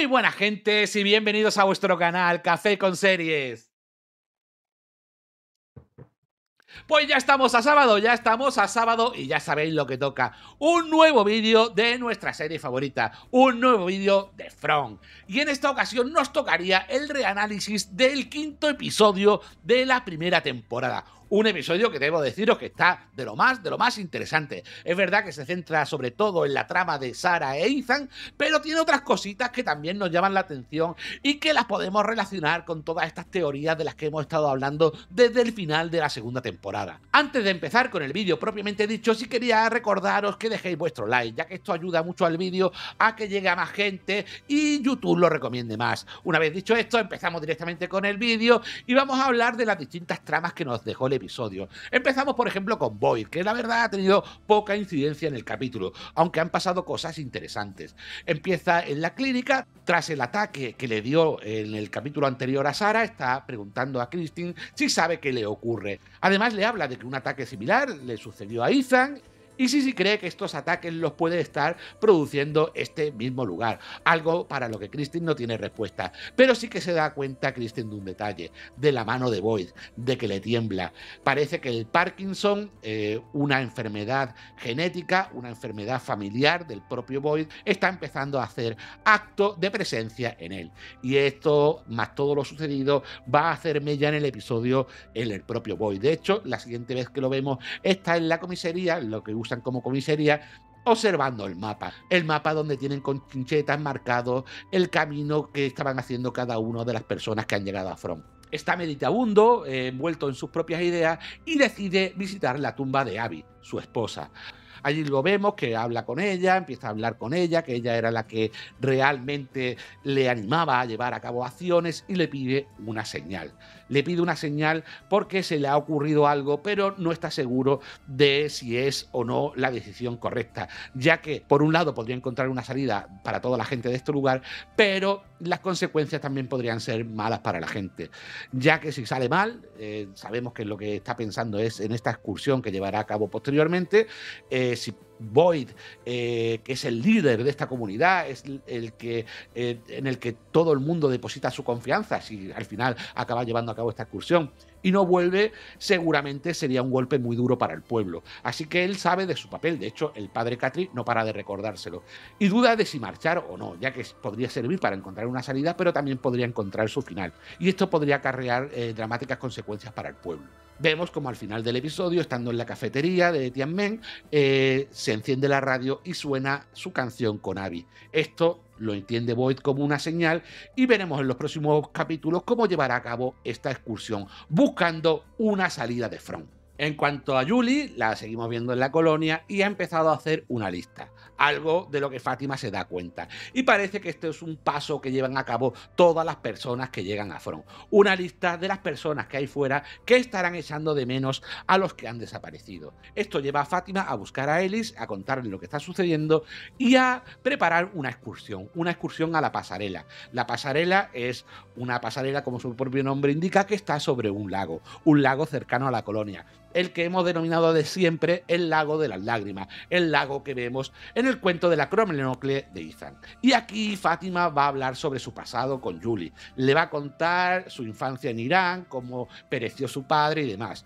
Muy buenas gentes y bienvenidos a vuestro canal Café con Series. Pues ya estamos a sábado, ya estamos a sábado y ya sabéis lo que toca. Un nuevo vídeo de nuestra serie favorita, un nuevo vídeo de From. Y en esta ocasión nos tocaría el reanálisis del quinto episodio de la primera temporada un episodio que debo deciros que está de lo más, de lo más interesante. Es verdad que se centra sobre todo en la trama de Sara e Ethan, pero tiene otras cositas que también nos llaman la atención y que las podemos relacionar con todas estas teorías de las que hemos estado hablando desde el final de la segunda temporada. Antes de empezar con el vídeo propiamente dicho, sí quería recordaros que dejéis vuestro like, ya que esto ayuda mucho al vídeo a que llegue a más gente y YouTube lo recomiende más. Una vez dicho esto, empezamos directamente con el vídeo y vamos a hablar de las distintas tramas que nos dejó el episodio. Empezamos, por ejemplo, con Boyd, que la verdad ha tenido poca incidencia en el capítulo, aunque han pasado cosas interesantes. Empieza en la clínica, tras el ataque que le dio en el capítulo anterior a Sara, está preguntando a Christine si sabe qué le ocurre. Además, le habla de que un ataque similar le sucedió a Ethan y sí, sí cree que estos ataques los puede estar produciendo este mismo lugar, algo para lo que Christine no tiene respuesta. Pero sí que se da cuenta Christine de un detalle, de la mano de Boyd, de que le tiembla. Parece que el Parkinson, eh, una enfermedad genética, una enfermedad familiar del propio Boyd, está empezando a hacer acto de presencia en él. Y esto, más todo lo sucedido, va a hacerme ya en el episodio en el propio Boyd. De hecho, la siguiente vez que lo vemos está en la comisaría, lo que usa como comisaría, observando el mapa. El mapa donde tienen con chinchetas marcado el camino que estaban haciendo cada una de las personas que han llegado a front Está meditabundo, eh, envuelto en sus propias ideas, y decide visitar la tumba de Abby, su esposa. Allí lo vemos que habla con ella, empieza a hablar con ella, que ella era la que realmente le animaba a llevar a cabo acciones y le pide una señal le pide una señal porque se le ha ocurrido algo, pero no está seguro de si es o no la decisión correcta, ya que por un lado podría encontrar una salida para toda la gente de este lugar, pero las consecuencias también podrían ser malas para la gente, ya que si sale mal, eh, sabemos que lo que está pensando es en esta excursión que llevará a cabo posteriormente, eh, Boyd, eh, que es el líder de esta comunidad, es el que, eh, en el que todo el mundo deposita su confianza si al final acaba llevando a cabo esta excursión y no vuelve, seguramente sería un golpe muy duro para el pueblo. Así que él sabe de su papel, de hecho el padre Catri no para de recordárselo. Y duda de si marchar o no, ya que podría servir para encontrar una salida, pero también podría encontrar su final. Y esto podría acarrear eh, dramáticas consecuencias para el pueblo vemos como al final del episodio, estando en la cafetería de Tianmen, eh, se enciende la radio y suena su canción con Abby. Esto lo entiende Boyd como una señal y veremos en los próximos capítulos cómo llevará a cabo esta excursión, buscando una salida de Front. En cuanto a Julie, la seguimos viendo en la colonia y ha empezado a hacer una lista, algo de lo que Fátima se da cuenta. Y parece que este es un paso que llevan a cabo todas las personas que llegan a Front. Una lista de las personas que hay fuera que estarán echando de menos a los que han desaparecido. Esto lleva a Fátima a buscar a Ellis, a contarle lo que está sucediendo y a preparar una excursión, una excursión a la pasarela. La pasarela es una pasarela, como su propio nombre indica, que está sobre un lago, un lago cercano a la colonia el que hemos denominado de siempre el lago de las lágrimas, el lago que vemos en el cuento de la Cromlenocle de Ethan. Y aquí Fátima va a hablar sobre su pasado con Julie, le va a contar su infancia en Irán, cómo pereció su padre y demás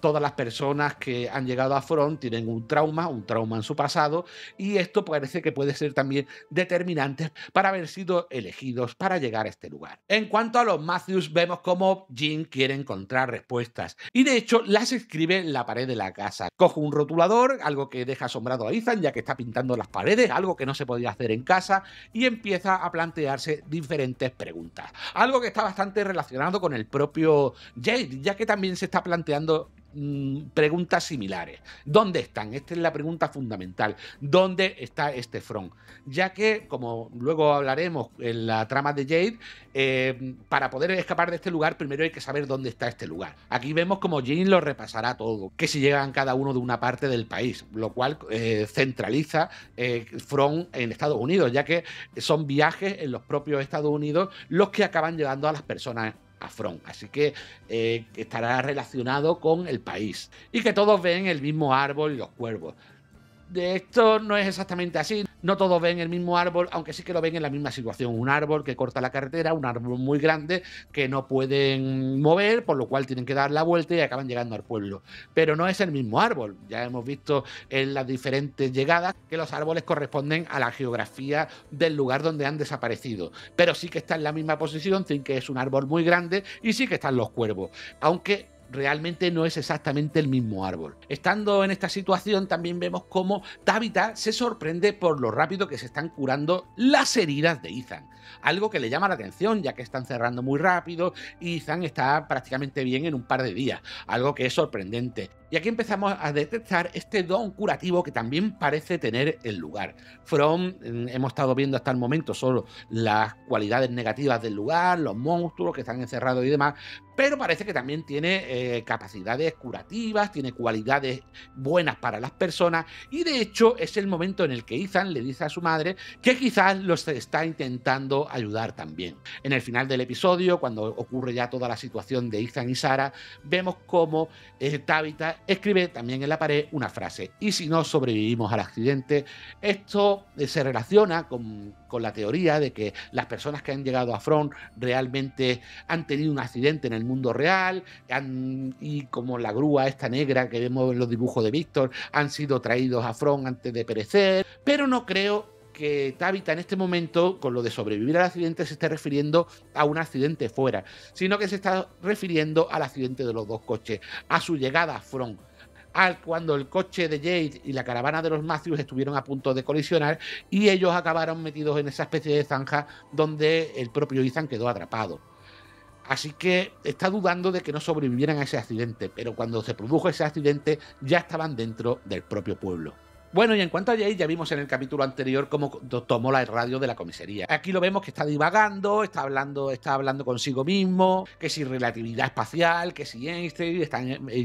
todas las personas que han llegado a Front tienen un trauma, un trauma en su pasado, y esto parece que puede ser también determinante para haber sido elegidos para llegar a este lugar. En cuanto a los Matthews, vemos cómo Jim quiere encontrar respuestas, y de hecho las escribe en la pared de la casa. Coge un rotulador, algo que deja asombrado a Ethan, ya que está pintando las paredes, algo que no se podía hacer en casa, y empieza a plantearse diferentes preguntas. Algo que está bastante relacionado con el propio Jade, ya que también se está planteando Mm, preguntas similares. ¿Dónde están? Esta es la pregunta fundamental. ¿Dónde está este front? Ya que, como luego hablaremos en la trama de Jade, eh, para poder escapar de este lugar, primero hay que saber dónde está este lugar. Aquí vemos como Jane lo repasará todo, que si llegan cada uno de una parte del país, lo cual eh, centraliza eh, Front en Estados Unidos, ya que son viajes en los propios Estados Unidos los que acaban llevando a las personas ...afrón, Así que eh, estará relacionado con el país. Y que todos ven el mismo árbol y los cuervos. De esto no es exactamente así. No todos ven el mismo árbol, aunque sí que lo ven en la misma situación. Un árbol que corta la carretera, un árbol muy grande que no pueden mover, por lo cual tienen que dar la vuelta y acaban llegando al pueblo. Pero no es el mismo árbol. Ya hemos visto en las diferentes llegadas que los árboles corresponden a la geografía del lugar donde han desaparecido. Pero sí que está en la misma posición, sin que es un árbol muy grande y sí que están los cuervos. Aunque realmente no es exactamente el mismo árbol. Estando en esta situación también vemos cómo Tabitha se sorprende por lo rápido que se están curando las heridas de Ethan, algo que le llama la atención ya que están cerrando muy rápido y Ethan está prácticamente bien en un par de días, algo que es sorprendente. Y aquí empezamos a detectar este don curativo que también parece tener el lugar. From, mm, hemos estado viendo hasta el momento solo las cualidades negativas del lugar, los monstruos que están encerrados y demás, pero parece que también tiene eh, capacidades curativas, tiene cualidades buenas para las personas y de hecho es el momento en el que Ethan le dice a su madre que quizás los está intentando ayudar también. En el final del episodio, cuando ocurre ya toda la situación de Ethan y Sara, vemos cómo eh, Tabitha escribe también en la pared una frase, y si no sobrevivimos al accidente, esto eh, se relaciona con con la teoría de que las personas que han llegado a Front realmente han tenido un accidente en el mundo real y como la grúa esta negra que vemos en los dibujos de Víctor, han sido traídos a Front antes de perecer, pero no creo que Tabitha en este momento, con lo de sobrevivir al accidente, se esté refiriendo a un accidente fuera, sino que se está refiriendo al accidente de los dos coches, a su llegada a Front al cuando el coche de Jade y la caravana de los Matthews estuvieron a punto de colisionar y ellos acabaron metidos en esa especie de zanja donde el propio Ethan quedó atrapado. Así que está dudando de que no sobrevivieran a ese accidente, pero cuando se produjo ese accidente ya estaban dentro del propio pueblo. Bueno, y en cuanto a Jade, ya vimos en el capítulo anterior cómo tomó la radio de la comisaría. Aquí lo vemos que está divagando, está hablando, está hablando consigo mismo, que si relatividad espacial, que si Einstein, está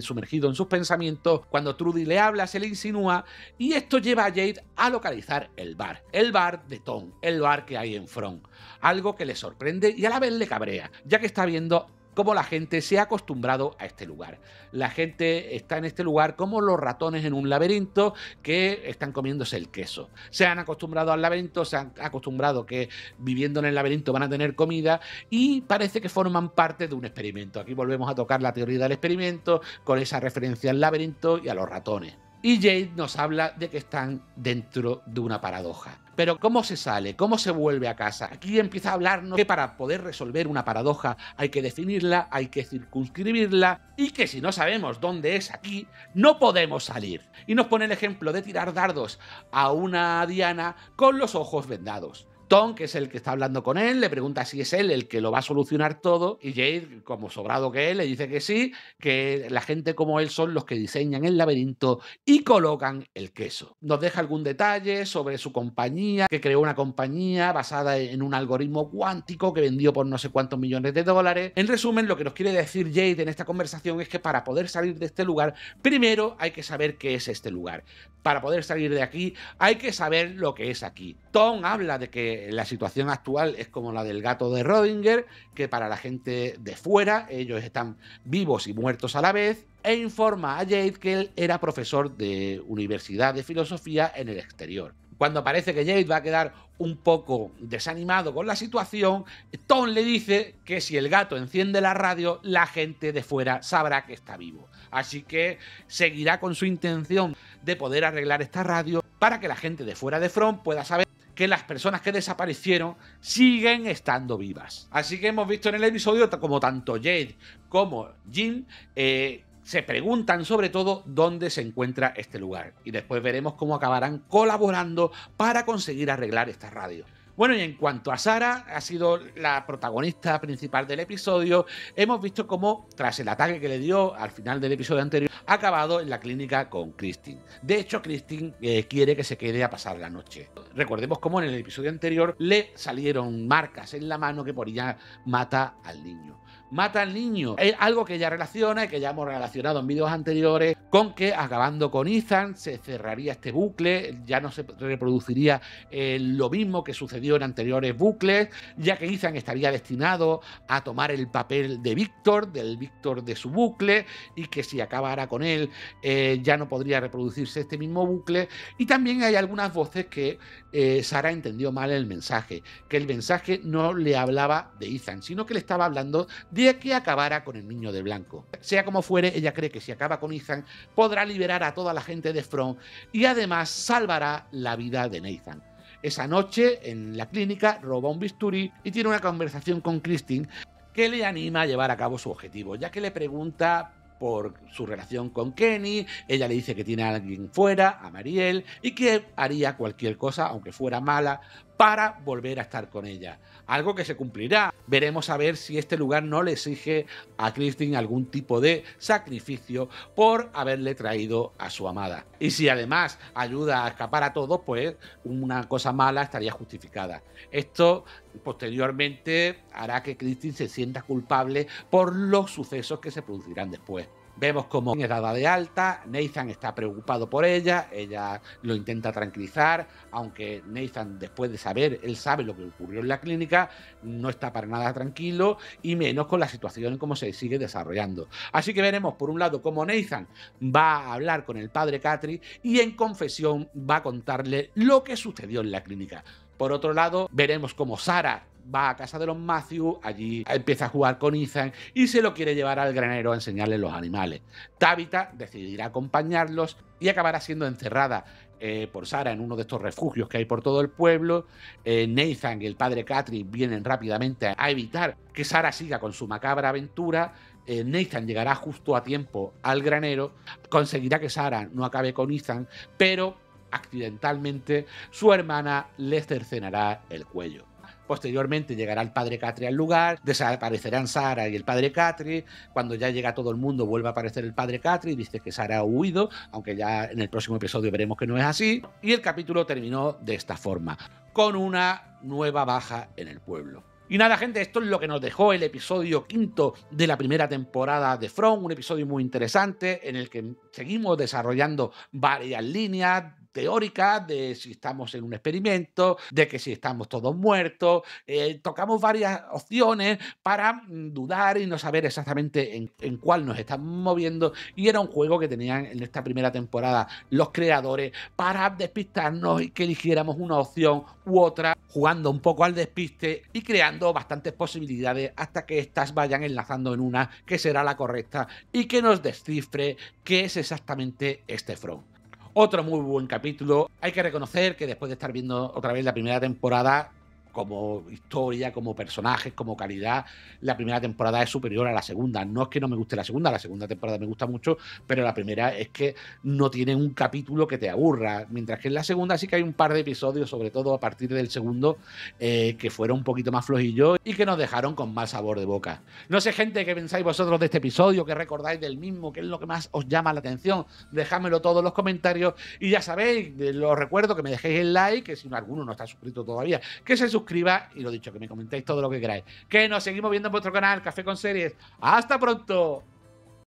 sumergido en sus pensamientos. Cuando Trudy le habla, se le insinúa, y esto lleva a Jade a localizar el bar, el bar de Tom, el bar que hay en Front. Algo que le sorprende y a la vez le cabrea, ya que está viendo cómo la gente se ha acostumbrado a este lugar. La gente está en este lugar como los ratones en un laberinto que están comiéndose el queso. Se han acostumbrado al laberinto, se han acostumbrado que viviendo en el laberinto van a tener comida y parece que forman parte de un experimento. Aquí volvemos a tocar la teoría del experimento con esa referencia al laberinto y a los ratones. Y Jade nos habla de que están dentro de una paradoja. Pero ¿cómo se sale? ¿Cómo se vuelve a casa? Aquí empieza a hablarnos que para poder resolver una paradoja hay que definirla, hay que circunscribirla y que si no sabemos dónde es aquí, no podemos salir. Y nos pone el ejemplo de tirar dardos a una diana con los ojos vendados. Tom, que es el que está hablando con él, le pregunta si es él el que lo va a solucionar todo y Jade, como sobrado que él, le dice que sí, que la gente como él son los que diseñan el laberinto y colocan el queso. Nos deja algún detalle sobre su compañía, que creó una compañía basada en un algoritmo cuántico que vendió por no sé cuántos millones de dólares. En resumen, lo que nos quiere decir Jade en esta conversación es que para poder salir de este lugar, primero hay que saber qué es este lugar. Para poder salir de aquí, hay que saber lo que es aquí. Tom habla de que eh, la situación actual es como la del gato de Rodinger, que para la gente de fuera ellos están vivos y muertos a la vez, e informa a Jade que él era profesor de Universidad de Filosofía en el exterior. Cuando parece que Jade va a quedar un poco desanimado con la situación, Tom le dice que si el gato enciende la radio, la gente de fuera sabrá que está vivo. Así que seguirá con su intención de poder arreglar esta radio para que la gente de fuera de Front pueda saber que las personas que desaparecieron siguen estando vivas. Así que hemos visto en el episodio como tanto Jade como Jim eh, se preguntan sobre todo dónde se encuentra este lugar y después veremos cómo acabarán colaborando para conseguir arreglar esta radio. Bueno, y en cuanto a Sara, ha sido la protagonista principal del episodio. Hemos visto cómo, tras el ataque que le dio al final del episodio anterior, ha acabado en la clínica con Christine. De hecho, Christine eh, quiere que se quede a pasar la noche. Recordemos cómo en el episodio anterior le salieron marcas en la mano que por ella mata al niño mata al niño. Es algo que ella relaciona y que ya hemos relacionado en vídeos anteriores con que acabando con Ethan se cerraría este bucle, ya no se reproduciría eh, lo mismo que sucedió en anteriores bucles, ya que Ethan estaría destinado a tomar el papel de Víctor, del Víctor de su bucle, y que si acabara con él eh, ya no podría reproducirse este mismo bucle. Y también hay algunas voces que eh, Sara entendió mal el mensaje, que el mensaje no le hablaba de Ethan, sino que le estaba hablando de que acabara con el niño de blanco. Sea como fuere, ella cree que si acaba con Ethan, podrá liberar a toda la gente de Front y además salvará la vida de Nathan. Esa noche, en la clínica, roba un bisturí y tiene una conversación con Christine que le anima a llevar a cabo su objetivo, ya que le pregunta por su relación con Kenny, ella le dice que tiene a alguien fuera, a Mariel, y que haría cualquier cosa, aunque fuera mala, para volver a estar con ella. Algo que se cumplirá. Veremos a ver si este lugar no le exige a Christine algún tipo de sacrificio por haberle traído a su amada. Y si además ayuda a escapar a todos, pues una cosa mala estaría justificada. Esto posteriormente hará que Christine se sienta culpable por los sucesos que se producirán después. Vemos como es dada de alta, Nathan está preocupado por ella, ella lo intenta tranquilizar, aunque Nathan después de saber, él sabe lo que ocurrió en la clínica, no está para nada tranquilo y menos con la situación en cómo se sigue desarrollando. Así que veremos por un lado cómo Nathan va a hablar con el padre Catri y en confesión va a contarle lo que sucedió en la clínica. Por otro lado, veremos cómo Sara va a casa de los Matthews, allí empieza a jugar con Ethan y se lo quiere llevar al granero a enseñarle los animales. Tabitha decidirá acompañarlos y acabará siendo encerrada eh, por Sara en uno de estos refugios que hay por todo el pueblo. Eh, Nathan y el padre Catherine vienen rápidamente a evitar que Sara siga con su macabra aventura. Eh, Nathan llegará justo a tiempo al granero, conseguirá que Sara no acabe con Ethan, pero accidentalmente su hermana le cercenará el cuello. Posteriormente llegará el padre Catri al lugar, desaparecerán Sara y el padre Catri. Cuando ya llega todo el mundo, vuelve a aparecer el padre Catri y dice que Sara ha huido, aunque ya en el próximo episodio veremos que no es así. Y el capítulo terminó de esta forma, con una nueva baja en el pueblo. Y nada, gente, esto es lo que nos dejó el episodio quinto de la primera temporada de From, un episodio muy interesante en el que seguimos desarrollando varias líneas, teórica de si estamos en un experimento, de que si estamos todos muertos. Eh, tocamos varias opciones para mm, dudar y no saber exactamente en, en cuál nos estamos moviendo. Y era un juego que tenían en esta primera temporada los creadores para despistarnos y que eligiéramos una opción u otra, jugando un poco al despiste y creando bastantes posibilidades hasta que estas vayan enlazando en una que será la correcta y que nos descifre qué es exactamente este front. Otro muy buen capítulo. Hay que reconocer que después de estar viendo otra vez la primera temporada, como historia, como personajes, como calidad, la primera temporada es superior a la segunda. No es que no me guste la segunda, la segunda temporada me gusta mucho, pero la primera es que no tiene un capítulo que te aburra. Mientras que en la segunda sí que hay un par de episodios, sobre todo a partir del segundo, eh, que fueron un poquito más flojillos y que nos dejaron con más sabor de boca. No sé, gente, qué pensáis vosotros de este episodio, qué recordáis del mismo, qué es lo que más os llama la atención. Dejádmelo todo en los comentarios y ya sabéis, los recuerdo que me dejéis el like, que si alguno no está suscrito todavía, que se suscriba Suscriba y lo dicho, que me comentéis todo lo que queráis. Que nos seguimos viendo en vuestro canal, Café con Series. ¡Hasta pronto!